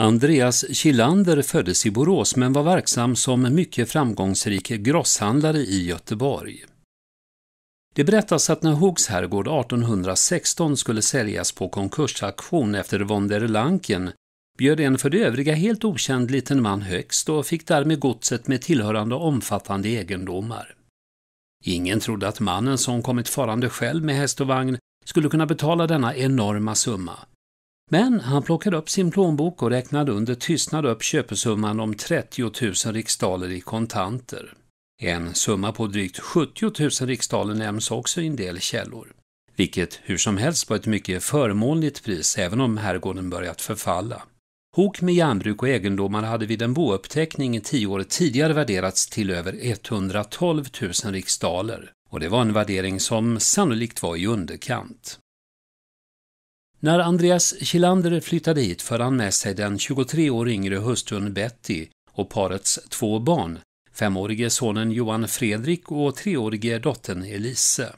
Andreas Kilander föddes i Borås men var verksam som mycket framgångsrik grosshandlare i Göteborg. Det berättas att när Hoogs herrgård 1816 skulle säljas på konkursauktion efter von der Lanken bjöd en för de övriga helt okänd liten man högst och fick därmed godset med tillhörande omfattande egendomar. Ingen trodde att mannen som kommit farande själv med häst och vagn skulle kunna betala denna enorma summa. Men han plockade upp sin plånbok och räknade under tystnad upp köpesumman om 30 000 riksdaler i kontanter. En summa på drygt 70 000 riksdaler nämns också i en del källor, vilket hur som helst var ett mycket förmånligt pris även om herrgården börjat förfalla. Hok med järnbruk och egendomar hade vid en bouppteckning tio år tidigare värderats till över 112 000 riksdaler och det var en värdering som sannolikt var i underkant. När Andreas Kilander flyttade hit förde han med sig den 23 år yngre hustrun Betty och parets två barn, femårige sonen Johan Fredrik och treårige dottern Elise.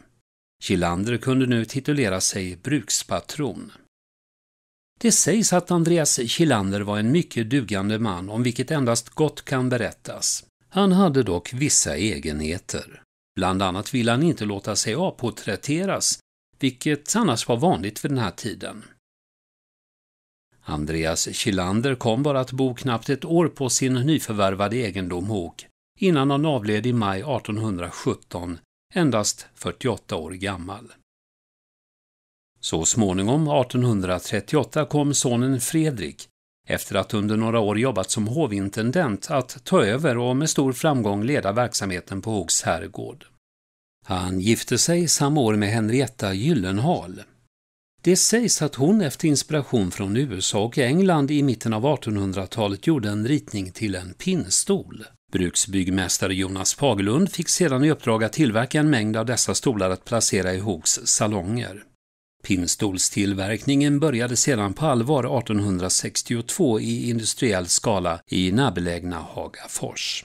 Kilander kunde nu titulera sig brukspatron. Det sägs att Andreas Kilander var en mycket dugande man om vilket endast gott kan berättas. Han hade dock vissa egenheter. Bland annat ville han inte låta sig avporträtteras vilket annars var vanligt vid den här tiden. Andreas Kilander kom bara att bo knappt ett år på sin nyförvärvade egendom Håk innan han avled i maj 1817, endast 48 år gammal. Så småningom, 1838, kom sonen Fredrik, efter att under några år jobbat som hovintendent, att ta över och med stor framgång leda verksamheten på Hågs herrgård. Han gifte sig samma år med Henrietta Gyllenhaal. Det sägs att hon efter inspiration från USA och England i mitten av 1800-talet gjorde en ritning till en pinnstol. Bruksbyggmästare Jonas Fagerlund fick sedan i uppdrag att tillverka en mängd av dessa stolar att placera i Hooks salonger. Pinnstolstillverkningen började sedan på allvar 1862 i industriell skala i närbelägna Hagafors.